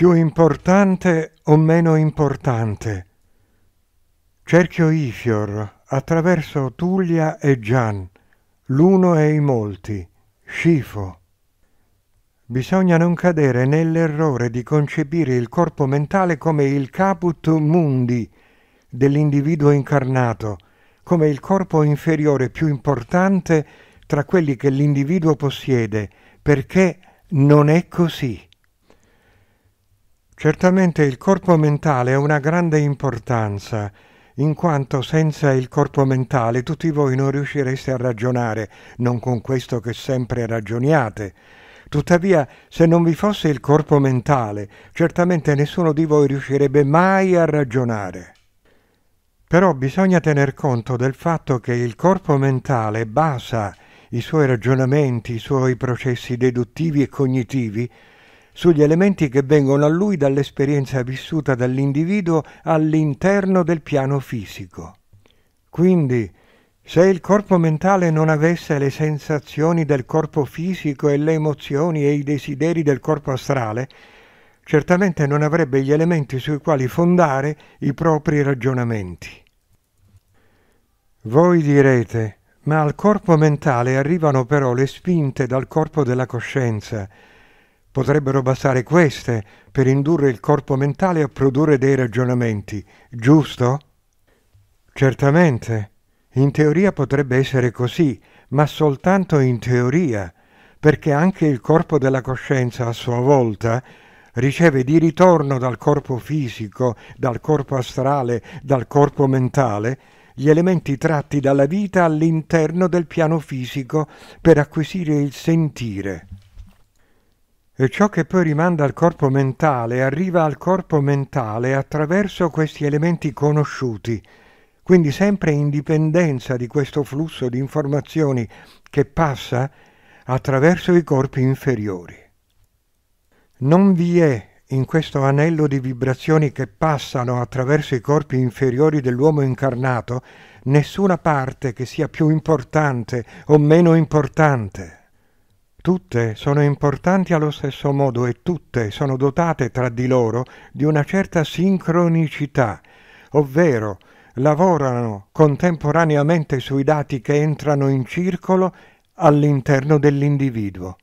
più importante o meno importante. Cerchio Ifior, attraverso Tullia e Gian, l'uno e i molti, Scifo. Bisogna non cadere nell'errore di concepire il corpo mentale come il caput mundi dell'individuo incarnato, come il corpo inferiore più importante tra quelli che l'individuo possiede, perché non è così. Certamente il corpo mentale ha una grande importanza, in quanto senza il corpo mentale tutti voi non riuscireste a ragionare, non con questo che sempre ragioniate. Tuttavia, se non vi fosse il corpo mentale, certamente nessuno di voi riuscirebbe mai a ragionare. Però bisogna tener conto del fatto che il corpo mentale basa i suoi ragionamenti, i suoi processi deduttivi e cognitivi sugli elementi che vengono a lui dall'esperienza vissuta dall'individuo all'interno del piano fisico. Quindi, se il corpo mentale non avesse le sensazioni del corpo fisico e le emozioni e i desideri del corpo astrale, certamente non avrebbe gli elementi sui quali fondare i propri ragionamenti. Voi direte, ma al corpo mentale arrivano però le spinte dal corpo della coscienza, Potrebbero bastare queste per indurre il corpo mentale a produrre dei ragionamenti, giusto? Certamente, in teoria potrebbe essere così, ma soltanto in teoria, perché anche il corpo della coscienza a sua volta riceve di ritorno dal corpo fisico, dal corpo astrale, dal corpo mentale, gli elementi tratti dalla vita all'interno del piano fisico per acquisire il sentire. E ciò che poi rimanda al corpo mentale arriva al corpo mentale attraverso questi elementi conosciuti, quindi sempre in dipendenza di questo flusso di informazioni che passa attraverso i corpi inferiori. Non vi è in questo anello di vibrazioni che passano attraverso i corpi inferiori dell'uomo incarnato nessuna parte che sia più importante o meno importante. Tutte sono importanti allo stesso modo e tutte sono dotate tra di loro di una certa sincronicità, ovvero lavorano contemporaneamente sui dati che entrano in circolo all'interno dell'individuo.